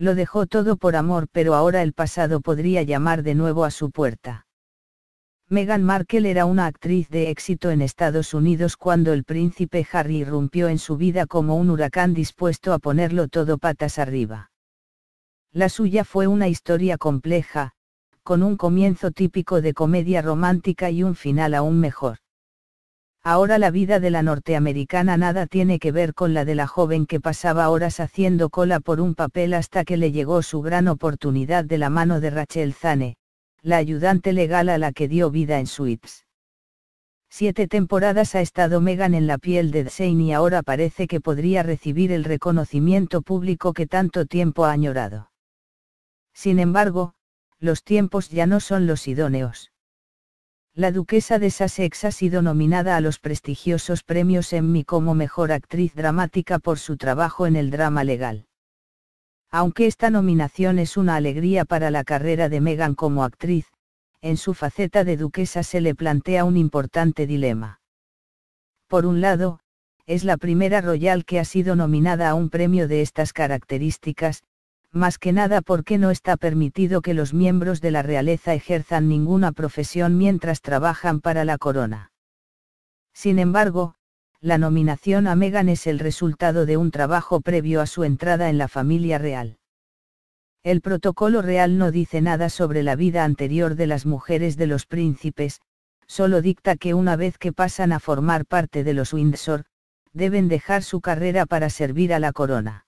Lo dejó todo por amor, pero ahora el pasado podría llamar de nuevo a su puerta. Meghan Markle era una actriz de éxito en Estados Unidos cuando el príncipe Harry irrumpió en su vida como un huracán dispuesto a ponerlo todo patas arriba. La suya fue una historia compleja, con un comienzo típico de comedia romántica y un final aún mejor. Ahora la vida de la norteamericana nada tiene que ver con la de la joven que pasaba horas haciendo cola por un papel hasta que le llegó su gran oportunidad de la mano de Rachel Zane, la ayudante legal a la que dio vida en Suits. Siete temporadas ha estado Megan en la piel de Zane y ahora parece que podría recibir el reconocimiento público que tanto tiempo ha añorado. Sin embargo, los tiempos ya no son los idóneos. La duquesa de Sussex ha sido nominada a los prestigiosos premios Emmy como mejor actriz dramática por su trabajo en el drama legal. Aunque esta nominación es una alegría para la carrera de Meghan como actriz, en su faceta de duquesa se le plantea un importante dilema. Por un lado, es la primera royal que ha sido nominada a un premio de estas características, más que nada porque no está permitido que los miembros de la realeza ejerzan ninguna profesión mientras trabajan para la corona. Sin embargo, la nominación a Meghan es el resultado de un trabajo previo a su entrada en la familia real. El protocolo real no dice nada sobre la vida anterior de las mujeres de los príncipes, solo dicta que una vez que pasan a formar parte de los Windsor, deben dejar su carrera para servir a la corona.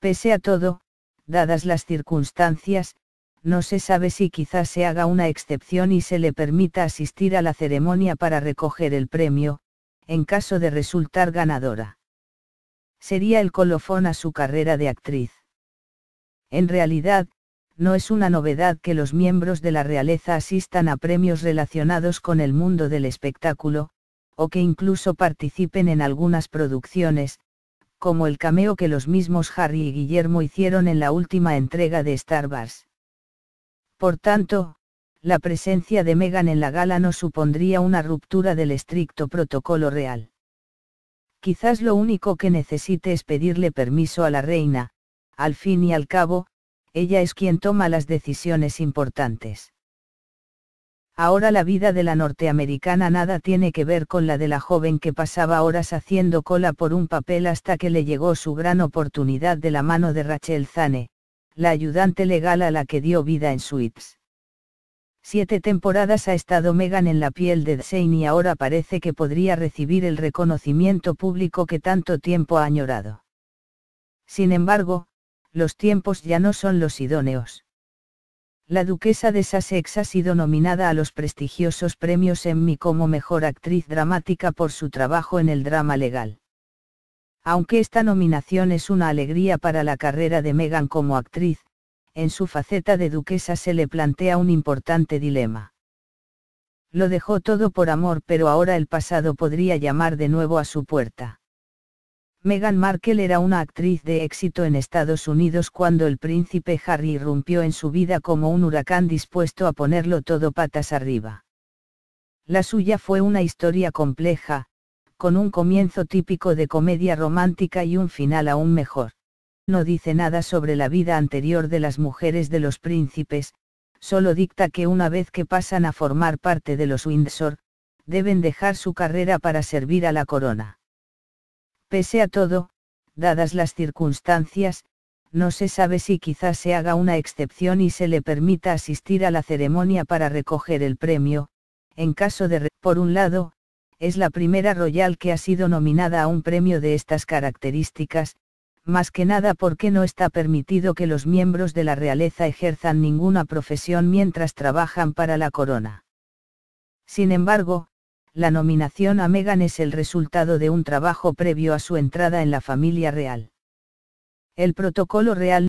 Pese a todo, dadas las circunstancias, no se sabe si quizás se haga una excepción y se le permita asistir a la ceremonia para recoger el premio, en caso de resultar ganadora. Sería el colofón a su carrera de actriz. En realidad, no es una novedad que los miembros de la realeza asistan a premios relacionados con el mundo del espectáculo, o que incluso participen en algunas producciones, como el cameo que los mismos Harry y Guillermo hicieron en la última entrega de Star Wars. Por tanto, la presencia de Meghan en la gala no supondría una ruptura del estricto protocolo real. Quizás lo único que necesite es pedirle permiso a la reina, al fin y al cabo, ella es quien toma las decisiones importantes. Ahora la vida de la norteamericana nada tiene que ver con la de la joven que pasaba horas haciendo cola por un papel hasta que le llegó su gran oportunidad de la mano de Rachel Zane, la ayudante legal a la que dio vida en Suits. Siete temporadas ha estado Megan en la piel de Zane y ahora parece que podría recibir el reconocimiento público que tanto tiempo ha añorado. Sin embargo, los tiempos ya no son los idóneos. La duquesa de Sussex ha sido nominada a los prestigiosos premios Emmy como mejor actriz dramática por su trabajo en el drama legal. Aunque esta nominación es una alegría para la carrera de Meghan como actriz, en su faceta de duquesa se le plantea un importante dilema. Lo dejó todo por amor pero ahora el pasado podría llamar de nuevo a su puerta. Meghan Markle era una actriz de éxito en Estados Unidos cuando el príncipe Harry irrumpió en su vida como un huracán dispuesto a ponerlo todo patas arriba. La suya fue una historia compleja, con un comienzo típico de comedia romántica y un final aún mejor. No dice nada sobre la vida anterior de las mujeres de los príncipes, solo dicta que una vez que pasan a formar parte de los Windsor, deben dejar su carrera para servir a la corona. Pese a todo, dadas las circunstancias, no se sabe si quizás se haga una excepción y se le permita asistir a la ceremonia para recoger el premio, en caso de... Por un lado, es la primera Royal que ha sido nominada a un premio de estas características, más que nada porque no está permitido que los miembros de la realeza ejerzan ninguna profesión mientras trabajan para la corona. Sin embargo, la nominación a Megan es el resultado de un trabajo previo a su entrada en la familia real. El protocolo real